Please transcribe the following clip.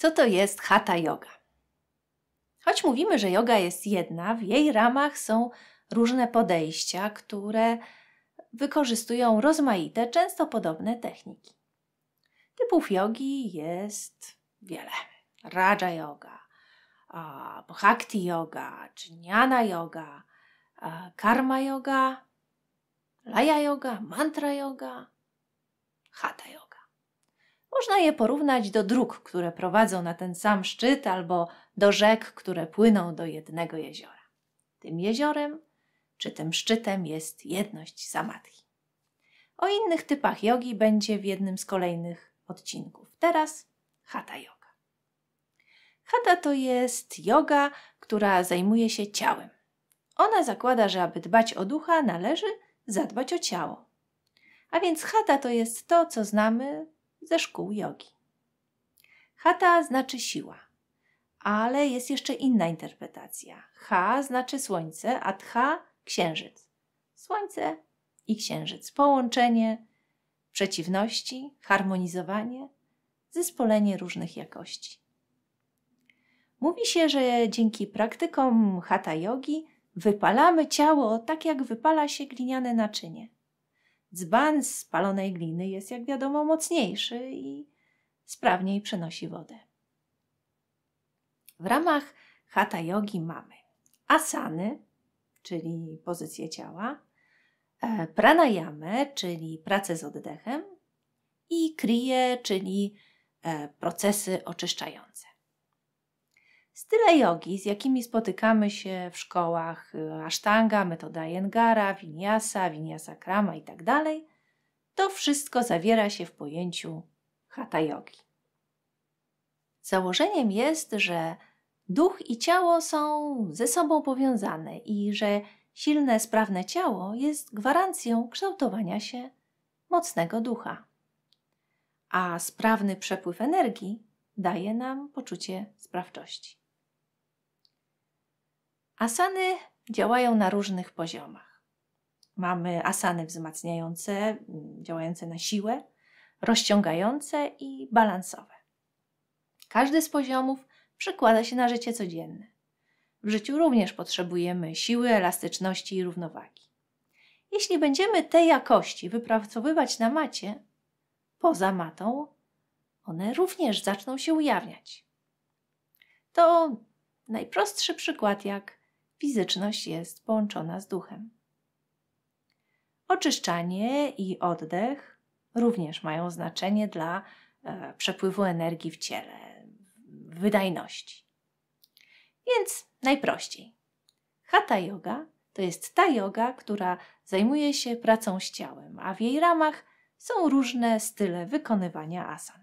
Co to jest hatha yoga? Choć mówimy, że yoga jest jedna, w jej ramach są różne podejścia, które wykorzystują rozmaite, często podobne techniki. Typów jogi jest wiele. Raja yoga, bhakti yoga, jnana yoga, karma yoga, laya yoga, mantra yoga, hatha yoga. Można je porównać do dróg, które prowadzą na ten sam szczyt, albo do rzek, które płyną do jednego jeziora. Tym jeziorem czy tym szczytem jest jedność samadhi. O innych typach jogi będzie w jednym z kolejnych odcinków. Teraz hatha yoga. Hatha to jest yoga, która zajmuje się ciałem. Ona zakłada, że aby dbać o ducha, należy zadbać o ciało. A więc hatha to jest to, co znamy ze szkół jogi. Hata znaczy siła, ale jest jeszcze inna interpretacja. Ha znaczy słońce, a tha księżyc. Słońce i księżyc. Połączenie przeciwności, harmonizowanie, zespolenie różnych jakości. Mówi się, że dzięki praktykom hatha jogi wypalamy ciało tak, jak wypala się gliniane naczynie. Dzban z spalonej gliny jest, jak wiadomo, mocniejszy i sprawniej przenosi wodę. W ramach hatha jogi mamy asany, czyli pozycję ciała, e, pranayamę, czyli pracę z oddechem i kriję, czyli e, procesy oczyszczające. Style jogi, z jakimi spotykamy się w szkołach y, Ashtanga, metoda Jengara, Vinyasa, Vinyasa Krama itd., tak to wszystko zawiera się w pojęciu hatha jogi. Założeniem jest, że duch i ciało są ze sobą powiązane i że silne, sprawne ciało jest gwarancją kształtowania się mocnego ducha. A sprawny przepływ energii daje nam poczucie sprawczości. Asany działają na różnych poziomach. Mamy asany wzmacniające, działające na siłę, rozciągające i balansowe. Każdy z poziomów przekłada się na życie codzienne. W życiu również potrzebujemy siły, elastyczności i równowagi. Jeśli będziemy te jakości wypracowywać na macie, poza matą, one również zaczną się ujawniać. To najprostszy przykład, jak fizyczność jest połączona z duchem. Oczyszczanie i oddech również mają znaczenie dla e, przepływu energii w ciele, wydajności. Więc najprościej. Hatha yoga to jest ta yoga, która zajmuje się pracą z ciałem, a w jej ramach są różne style wykonywania asan.